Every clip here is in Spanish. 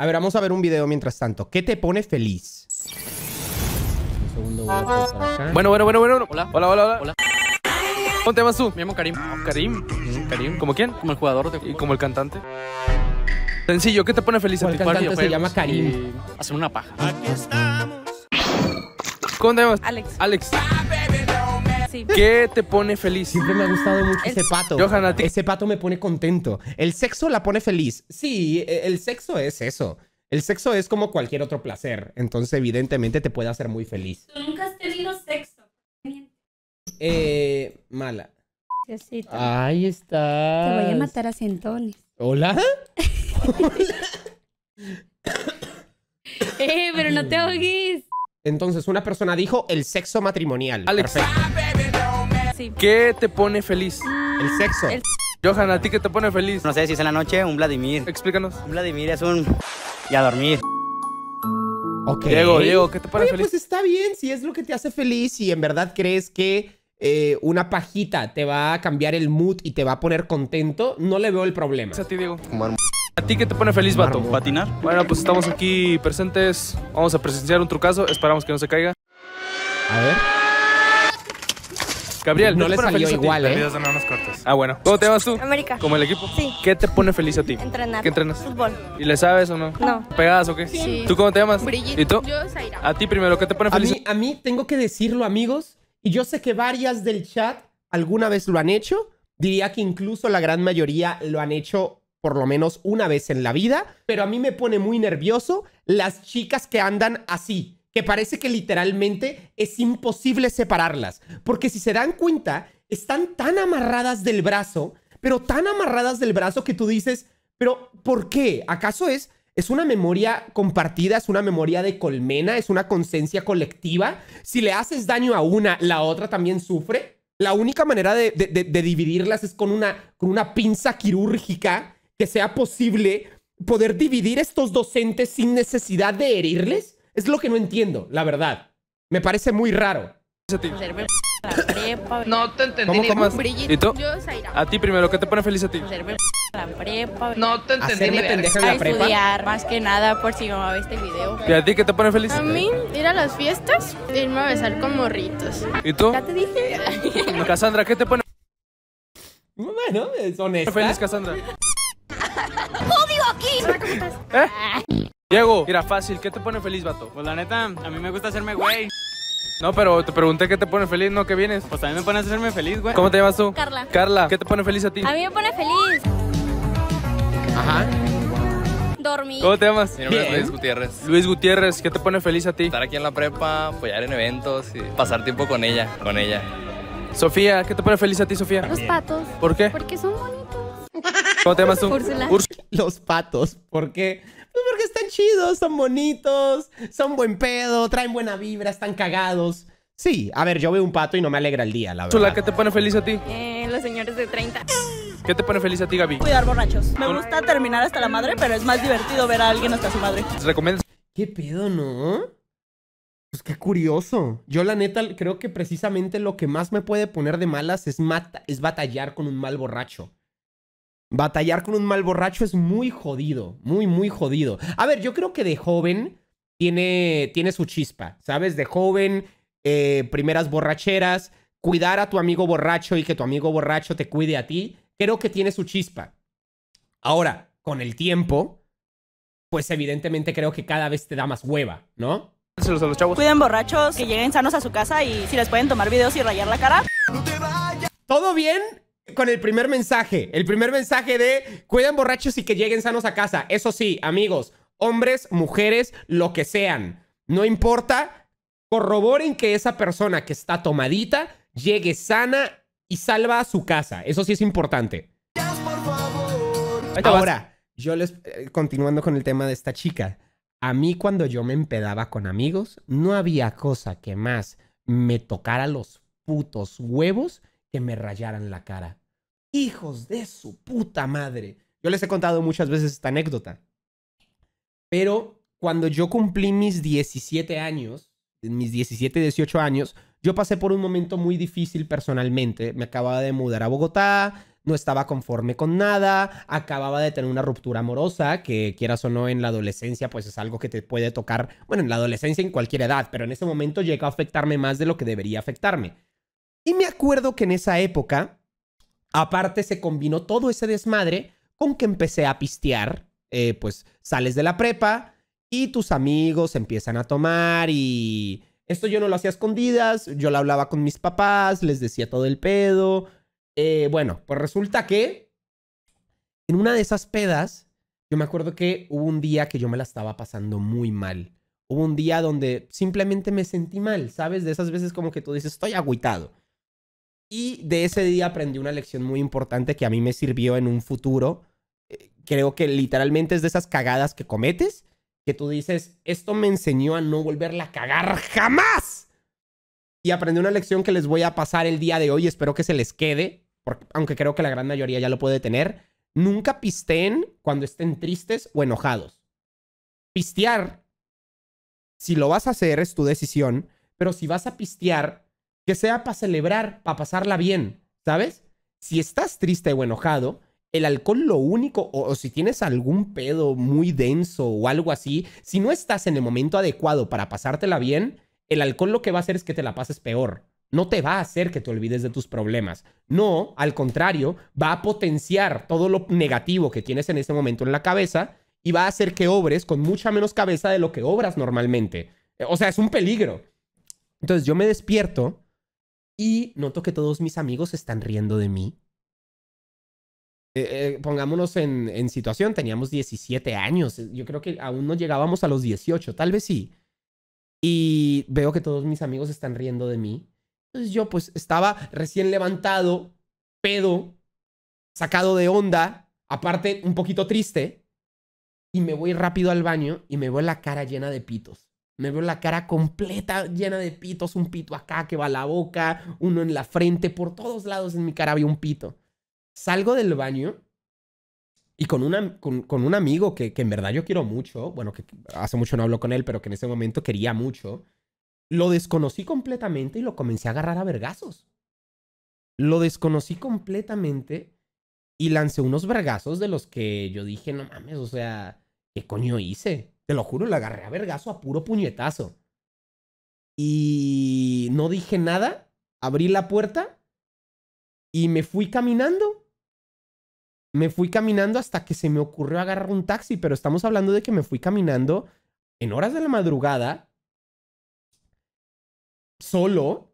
A ver, vamos a ver un video mientras tanto. ¿Qué te pone feliz? segundo, voy ah. Bueno, bueno, bueno, bueno. Hola, hola, hola. hola. hola. ¿Cómo te llamas tú? Me llamo Karim. Ah, Karim. Karim. ¿Como quién? Como el jugador Y como el cantante. Sencillo, ¿qué te pone feliz a ti? cantante se llama Karim? Y... Hacer una paja. Aquí estamos. ¿Cómo te llamas? Alex. Alex. ¿Qué te pone feliz? Siempre me ha gustado mucho ese pato. ese pato me pone contento. El sexo la pone feliz. Sí, e, el sexo es eso. El sexo es como cualquier otro placer. Entonces, evidentemente, te puede hacer muy feliz. ¿Tú nunca has tenido sexo? Eh, mala. Ahí está. Te voy a matar a centones. ¿Hola? ¿Hola? eh, pero no te ahogues. Entonces, una persona dijo el sexo matrimonial. Alex. ¿Qué te pone feliz? Mm, el sexo. Johan, ¿a ti qué te pone feliz? No sé si es en la noche, un Vladimir. Explícanos. Un Vladimir es un... y a dormir. Diego, Diego, ¿qué te pone feliz? Pues está bien, si es lo que te hace feliz y en verdad crees que eh, una pajita te va a cambiar el mood y te va a poner contento, no le veo el problema. ¿A ti, Diego? ¿A ti qué te pone feliz, vato? ¿Patinar? Bueno, pues estamos aquí presentes. Vamos a presenciar un trucazo. Esperamos que no se caiga. A ver. Gabriel, no, les le salió igual, ¿eh? Ah, bueno. ¿Cómo te llamas tú? América. ¿Como el equipo? Sí. ¿Qué te pone feliz a ti? Entrenar. ¿Qué entrenas? Fútbol. ¿Y le sabes o no? No. ¿Pegadas o qué? Sí. ¿Tú cómo te llamas? Brigitte. ¿Y tú? Yo, Zaira. A ti primero, ¿qué te pone feliz? A mí, a mí tengo que decirlo, amigos, y yo sé que varias del chat alguna vez lo han hecho. Diría que incluso la gran mayoría lo han hecho por lo menos una vez en la vida, pero a mí me pone muy nervioso las chicas que andan así, que parece que literalmente es imposible separarlas, porque si se dan cuenta, están tan amarradas del brazo, pero tan amarradas del brazo que tú dices, pero ¿por qué? ¿Acaso es es una memoria compartida, es una memoria de colmena, es una conciencia colectiva. Si le haces daño a una, la otra también sufre. La única manera de, dividirlas es con una, con una pinza quirúrgica que sea posible poder dividir estos docentes sin necesidad de herirles? Es lo que no entiendo, la verdad. Me parece muy raro. No te entendí. ¿Cómo, cómo y tú? A ti primero, ¿qué te pone feliz a ti? No te entendí. Hacerme la prepa. más que nada, por si no ves este video. ¿Y a ti qué te pone feliz? A mí, ir a las fiestas, irme a besar con morritos. ¿Y tú? Ya te dije. Cassandra, ¿qué te pone? Bueno, es honesta. Feliz, Cassandra. ¿Eh? Ah. Diego, mira, fácil, ¿qué te pone feliz, vato? Pues la neta, a mí me gusta hacerme güey. No, pero te pregunté qué te pone feliz, no que vienes. Pues también me pone a hacerme feliz, güey. ¿Cómo te llamas tú? Carla. Carla, ¿qué te pone feliz a ti? A mí me pone feliz. Ajá. Dormir. ¿Cómo te llamas? Mi nombre es Luis Gutiérrez. Luis Gutiérrez, ¿qué te pone feliz a ti? Estar aquí en la prepa, apoyar en eventos y pasar tiempo con ella, con ella. Sofía, ¿qué te pone feliz a ti, Sofía? Los patos. ¿Por qué? Porque son bonitos. ¿Cómo te llamas Los patos. ¿Por qué? Pues porque están chidos, son bonitos, son buen pedo, traen buena vibra, están cagados. Sí, a ver, yo veo un pato y no me alegra el día, la verdad. ¿qué te pone feliz a ti? Eh, los señores de 30. ¿Qué te pone feliz a ti, Gaby? Cuidar borrachos. Me gusta terminar hasta la madre, pero es más divertido ver a alguien hasta su madre. ¿Te ¿Qué pedo, no? Pues qué curioso. Yo la neta creo que precisamente lo que más me puede poner de malas es, es batallar con un mal borracho. Batallar con un mal borracho es muy jodido, muy, muy jodido. A ver, yo creo que de joven tiene, tiene su chispa, ¿sabes? De joven, eh, primeras borracheras, cuidar a tu amigo borracho y que tu amigo borracho te cuide a ti, creo que tiene su chispa. Ahora, con el tiempo, pues evidentemente creo que cada vez te da más hueva, ¿no? Cuiden borrachos, que lleguen sanos a su casa y si les pueden tomar videos y rayar la cara. ¿Todo bien? con el primer mensaje. El primer mensaje de cuidan borrachos y que lleguen sanos a casa. Eso sí, amigos, hombres, mujeres, lo que sean. No importa, corroboren que esa persona que está tomadita llegue sana y salva a su casa. Eso sí es importante. Ahora, yo les... Eh, continuando con el tema de esta chica. A mí cuando yo me empedaba con amigos, no había cosa que más me tocara los putos huevos que me rayaran la cara. Hijos de su puta madre. Yo les he contado muchas veces esta anécdota. Pero cuando yo cumplí mis 17 años, mis 17, 18 años, yo pasé por un momento muy difícil personalmente. Me acababa de mudar a Bogotá, no estaba conforme con nada, acababa de tener una ruptura amorosa, que quieras o no en la adolescencia, pues es algo que te puede tocar, bueno, en la adolescencia en cualquier edad, pero en ese momento llega a afectarme más de lo que debería afectarme. Y me acuerdo que en esa época, aparte se combinó todo ese desmadre con que empecé a pistear, eh, pues sales de la prepa y tus amigos empiezan a tomar y esto yo no lo hacía escondidas, yo lo hablaba con mis papás, les decía todo el pedo. Eh, bueno, pues resulta que en una de esas pedas, yo me acuerdo que hubo un día que yo me la estaba pasando muy mal. Hubo un día donde simplemente me sentí mal, ¿sabes? De esas veces como que tú dices, estoy agüitado. Y de ese día aprendí una lección muy importante que a mí me sirvió en un futuro. Eh, creo que literalmente es de esas cagadas que cometes, que tú dices, esto me enseñó a no volverla a cagar jamás. Y aprendí una lección que les voy a pasar el día de hoy, espero que se les quede, porque, aunque creo que la gran mayoría ya lo puede tener. Nunca pisteen cuando estén tristes o enojados. Pistear, si lo vas a hacer, es tu decisión, pero si vas a pistear, que sea para celebrar, para pasarla bien, ¿sabes? Si estás triste o enojado, el alcohol lo único, o, si tienes algún pedo muy denso o algo así, si no estás en el momento adecuado para pasártela bien, el alcohol lo que va a hacer es que te la pases peor. No te va a hacer que te olvides de tus problemas. No, al contrario, va a potenciar todo lo negativo que tienes en ese momento en la cabeza y va a hacer que obres con mucha menos cabeza de lo que obras normalmente. O sea, es un peligro. Entonces yo me despierto y noto que todos mis amigos están riendo de mí. Eh, eh, pongámonos en, en, situación, teníamos 17 años, eh, yo creo que aún no llegábamos a los 18, tal vez sí. Y veo que todos mis amigos están riendo de mí. Entonces yo pues estaba recién levantado, pedo, sacado de onda, aparte un poquito triste, y me voy rápido al baño y me veo la cara llena de pitos. Me veo la cara completa llena de pitos, un pito acá que va a la boca, uno en la frente, por todos lados en mi cara había un pito. Salgo del baño y con, una, un amigo que, que, en verdad yo quiero mucho, bueno, que hace mucho no hablo con él, pero que en ese momento quería mucho, lo desconocí completamente y lo comencé a agarrar a vergazos. Lo desconocí completamente y lancé unos vergazos de los que yo dije, no mames, o sea, ¿qué coño hice? Te lo juro, la agarré a vergazo a puro puñetazo. Y no dije nada, abrí la puerta y me fui caminando. Me fui caminando hasta que se me ocurrió agarrar un taxi, pero estamos hablando de que me fui caminando en horas de la madrugada, solo,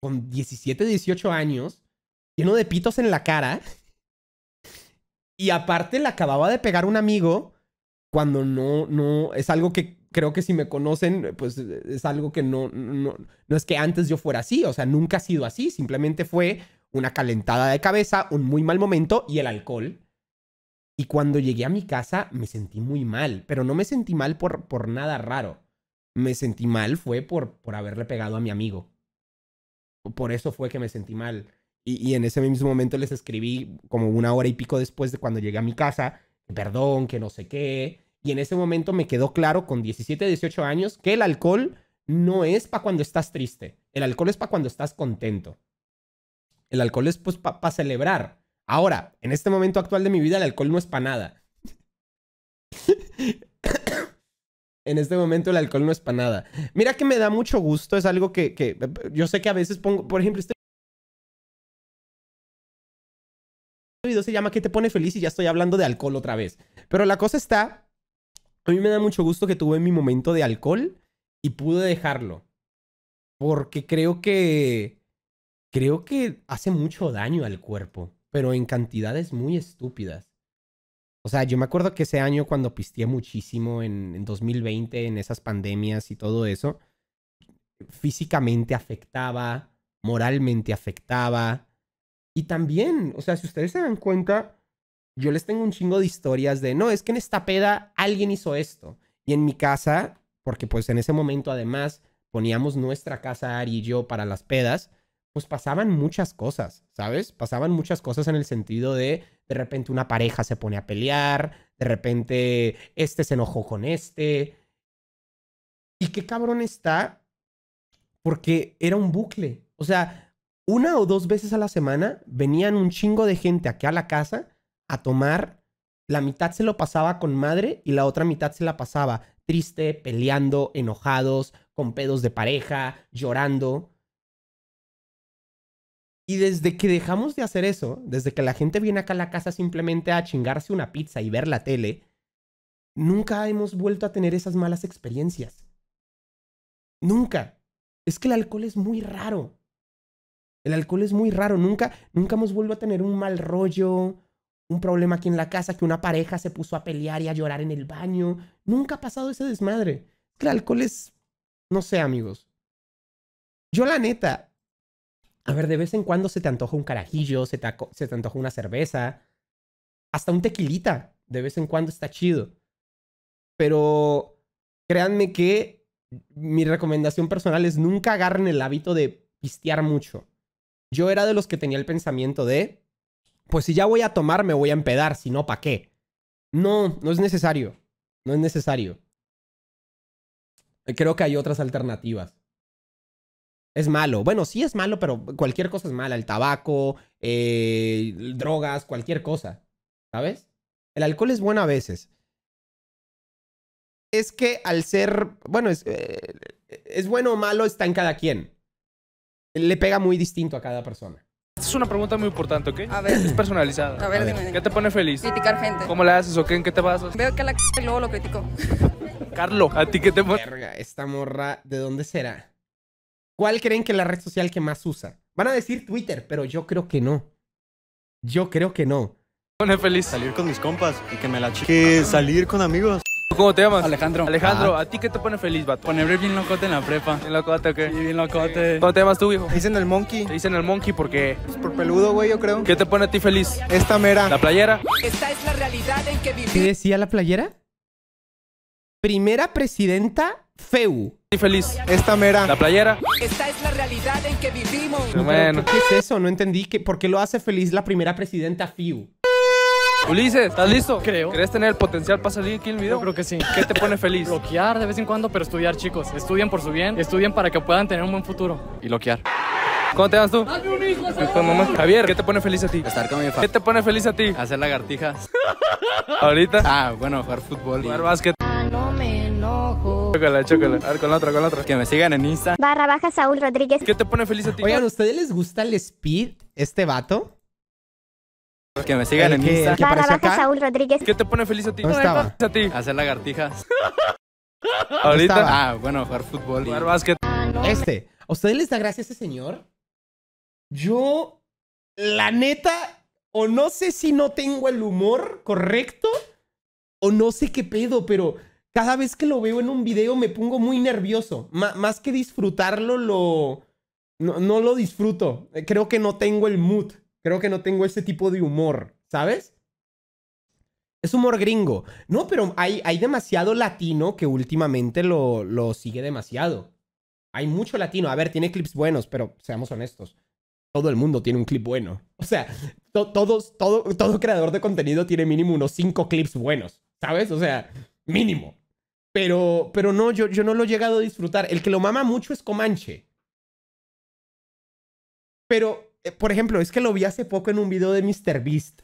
con 17, 18 años, lleno de pitos en la cara. Y aparte le acababa de pegar un amigo cuando no, no, es algo que creo que si me conocen, pues es algo que no, no, es que antes yo fuera así, o sea, nunca ha sido así, simplemente fue una calentada de cabeza, un muy mal momento y el alcohol. Y cuando llegué a mi casa me sentí muy mal, pero no me sentí mal por, por nada raro. Me sentí mal fue por, por haberle pegado a mi amigo. Por eso fue que me sentí mal. Y, y en ese mismo momento les escribí como una hora y pico después de cuando llegué a mi casa, perdón, que no sé qué, y en ese momento me quedó claro con 17, 18 años que el alcohol no es para cuando estás triste. El alcohol es para cuando estás contento. El alcohol es pues para celebrar. Ahora, en este momento actual de mi vida, el alcohol no es para nada. en este momento el alcohol no es para nada. Mira que me da mucho gusto, es algo que, que yo sé que a veces pongo, por ejemplo, este video se llama ¿Qué te pone feliz? Y ya estoy hablando de alcohol otra vez. Pero la cosa está a mí me da mucho gusto que tuve mi momento de alcohol y pude dejarlo. Porque creo que. Creo que hace mucho daño al cuerpo, pero en cantidades muy estúpidas. O sea, yo me acuerdo que ese año cuando pisteé muchísimo en, en 2020, en esas pandemias y todo eso, físicamente afectaba, moralmente afectaba. Y también, o sea, si ustedes se dan cuenta, yo les tengo un chingo de historias de, no, es que en esta peda alguien hizo esto. Y en mi casa, porque pues en ese momento además poníamos nuestra casa Ari y yo para las pedas, pues pasaban muchas cosas, ¿sabes? Pasaban muchas cosas en el sentido de, de repente una pareja se pone a pelear, de repente este se enojó con este. Y qué cabrón está, porque era un bucle. O sea, una o dos veces a la semana venían un chingo de gente aquí a la casa a tomar, la mitad se lo pasaba con madre y la otra mitad se la pasaba triste, peleando, enojados, con pedos de pareja, llorando. Y desde que dejamos de hacer eso, desde que la gente viene acá a la casa simplemente a chingarse una pizza y ver la tele, nunca hemos vuelto a tener esas malas experiencias. Nunca. Es que el alcohol es muy raro. El alcohol es muy raro. Nunca, nunca hemos vuelto a tener un mal rollo, un problema aquí en la casa, que una pareja se puso a pelear y a llorar en el baño. Nunca ha pasado ese desmadre. El alcohol es... No sé, amigos. Yo la neta... A ver, de vez en cuando se te antoja un carajillo, se te, se te antoja una cerveza, hasta un tequilita. De vez en cuando está chido. Pero créanme que mi recomendación personal es nunca agarren el hábito de pistear mucho. Yo era de los que tenía el pensamiento de, pues si ya voy a tomar, me voy a empedar, si no, ¿para qué? No, no es necesario. No es necesario. Creo que hay otras alternativas. Es malo. Bueno, sí es malo, pero cualquier cosa es mala. El tabaco, eh, drogas, cualquier cosa. ¿Sabes? El alcohol es bueno a veces. Es que al ser, bueno, es, eh, es bueno o malo está en cada quien. Le pega muy distinto a cada persona es una pregunta muy importante, ¿ok? A ver. Es personalizada. A ver, dime, ¿Qué te pone feliz? Criticar gente. ¿Cómo le haces o qué? ¿En qué te vas? Veo que la c y luego lo critico. Carlo, ¿a ti qué te pone? esta morra, ¿de dónde será? ¿Cuál creen que es la red social que más usa? Van a decir Twitter, pero yo creo que no. Yo creo que no. Pone feliz. Salir con mis compas y que me la chique. Que salir con amigos cómo te llamas? Alejandro. Alejandro, ah. ¿a ti qué te pone feliz, vato? Ponerme bien locote en la prepa. ¿Bien locote o qué? bien locote. ¿Cómo te llamas tú, hijo? Dicen el monkey. dicen el monkey porque... Es pues por peludo, güey, yo creo. ¿Qué te pone a ti feliz? Esta mera. ¿La playera? Esta es la realidad en que vivimos. ¿Qué decía la playera? Primera presidenta FEU. Feliz. Esta mera. La playera. Esta es la realidad en que vivimos. Bueno. ¿Qué es eso? No entendí. ¿Por qué lo hace feliz la primera presidenta FEU? Ulises, ¿estás listo? Creo. ¿Querés tener el potencial para salir aquí en el video? creo que sí. ¿Qué te pone feliz? Bloquear de vez en cuando, pero estudiar, chicos. Estudien por su bien, estudien para que puedan tener un buen futuro. Y bloquear. ¿Cómo te vas tú? un hijo, Javier, ¿qué te pone feliz a ti? Estar con mi papá. ¿Qué te pone feliz a ti? Hacer lagartijas. ¿Ahorita? Ah, bueno, jugar fútbol. Jugar básquet. Ah, no me enojo. Chócala, chócala. A ver, con la otra, con la otra. Que me sigan en Insta. Barra baja Saúl Rodríguez. ¿Qué te pone feliz a ti? Oigan, ¿a ustedes les gusta el speed? Este vato. Que me sigan en que, Insta. que ¿Qué te pone feliz a ti? A Hacer lagartijas. Ahorita. Ah, bueno, jugar fútbol. Jugar básquet. Este. ¿A ustedes les da gracia a este señor? Yo, la neta, o no sé si no tengo el humor correcto, o no sé qué pedo, pero cada vez que lo veo en un video me pongo muy nervioso. más que disfrutarlo, lo... No, no lo disfruto. Creo que no tengo el mood. Creo que no tengo ese tipo de humor, ¿sabes? Es humor gringo. No, pero hay, hay demasiado latino que últimamente lo, lo sigue demasiado. Hay mucho latino. A ver, tiene clips buenos, pero seamos honestos. Todo el mundo tiene un clip bueno. O sea, todos, todo, todo creador de contenido tiene mínimo unos cinco clips buenos, ¿sabes? O sea, mínimo. Pero, pero no, yo, yo no lo he llegado a disfrutar. El que lo mama mucho es Comanche. Pero eh, por ejemplo, es que lo vi hace poco en un video de MrBeast.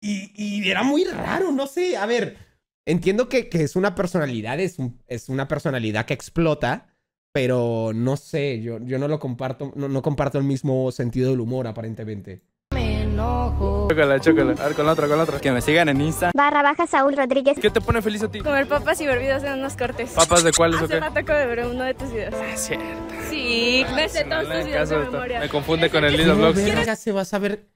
Y, y era muy raro, no sé. A ver, entiendo que, es una personalidad, es, una personalidad que explota, pero no sé, yo, no lo comparto, no, no comparto el mismo sentido del humor aparentemente. Me Chócala, chócala. A ver, con la otra, con la otra. Que me sigan en Insta. Barra baja Saúl Rodríguez. ¿Qué te pone feliz a ti? Comer papas y bebidas en unos cortes. ¿Papas de cuáles o qué? Hace rato de ver uno de tus videos. Ah, es cierto. Sí, me sé todos tus videos de memoria. Me confunde con el Lido Vlogs. Ya se va a saber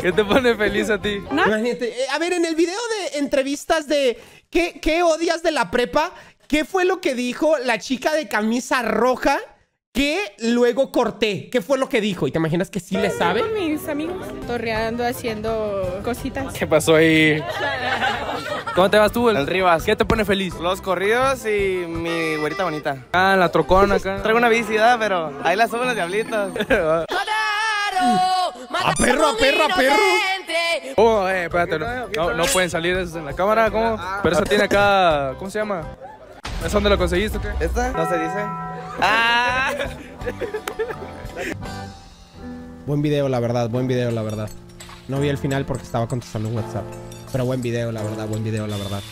¿Qué te pone feliz a ti? Eh, a ver, en el video de entrevistas de ¿qué, ¿qué, odias de la prepa? ¿Qué fue lo que dijo la chica de camisa roja? ¿Qué luego corté. ¿Qué fue lo que dijo? ¿Y te imaginas que sí le sabe? Con mis amigos, torreando, haciendo cositas. ¿Qué pasó ahí? ¿Cómo te vas tú, el, Rivas? ¿Qué te pone feliz? Los corridos y mi güerita bonita. Ah, la trocona acá. Traigo una bici, ¿da? pero ahí las suben los diablitos. ¡A ah, perro, a ah, perro, a ah, perro! Oh, eh, espérate, no, pueden salir en la cámara, ¿cómo? Pero esa tiene acá, ¿cómo se llama? ¿Es dónde lo conseguiste o qué? ¿Esta? No se dice. ¡Ah! buen video, la verdad, buen video, la verdad. No vi el final porque estaba contestando un WhatsApp. Pero buen video, la verdad, buen video, la verdad.